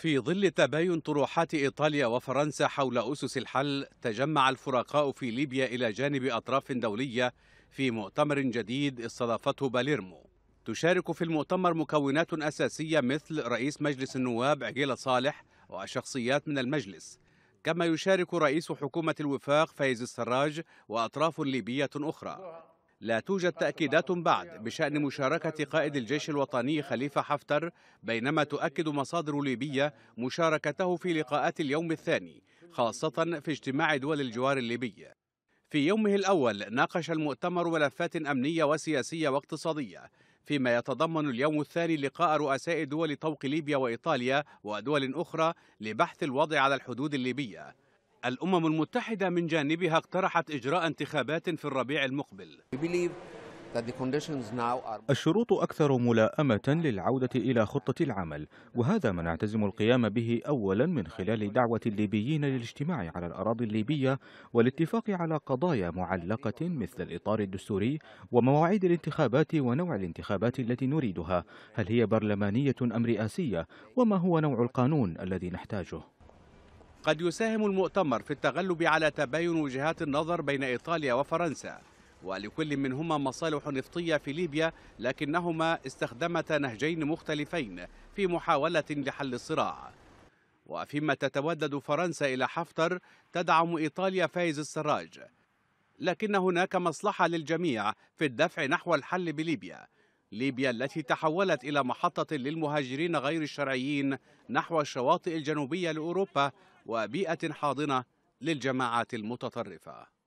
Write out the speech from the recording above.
في ظل تباين طروحات إيطاليا وفرنسا حول أسس الحل تجمع الفرقاء في ليبيا إلى جانب أطراف دولية في مؤتمر جديد استضافته باليرمو تشارك في المؤتمر مكونات أساسية مثل رئيس مجلس النواب عجيلة صالح وشخصيات من المجلس كما يشارك رئيس حكومة الوفاق فايز السراج وأطراف ليبية أخرى لا توجد تأكيدات بعد بشأن مشاركة قائد الجيش الوطني خليفة حفتر بينما تؤكد مصادر ليبية مشاركته في لقاءات اليوم الثاني خاصة في اجتماع دول الجوار الليبي في يومه الأول ناقش المؤتمر ملفات أمنية وسياسية واقتصادية فيما يتضمن اليوم الثاني لقاء رؤساء دول طوق ليبيا وإيطاليا ودول أخرى لبحث الوضع على الحدود الليبية الأمم المتحدة من جانبها اقترحت إجراء انتخابات في الربيع المقبل الشروط أكثر ملاءمة للعودة إلى خطة العمل وهذا ما نعتزم القيام به أولا من خلال دعوة الليبيين للاجتماع على الأراضي الليبية والاتفاق على قضايا معلقة مثل الإطار الدستوري ومواعيد الانتخابات ونوع الانتخابات التي نريدها هل هي برلمانية أم رئاسية وما هو نوع القانون الذي نحتاجه قد يساهم المؤتمر في التغلب على تباين وجهات النظر بين إيطاليا وفرنسا ولكل منهما مصالح نفطية في ليبيا لكنهما استخدمتا نهجين مختلفين في محاولة لحل الصراع وفيما تتودد فرنسا إلى حفتر تدعم إيطاليا فايز السراج لكن هناك مصلحة للجميع في الدفع نحو الحل بليبيا ليبيا التي تحولت إلى محطة للمهاجرين غير الشرعيين نحو الشواطئ الجنوبية لأوروبا وبيئة حاضنة للجماعات المتطرفة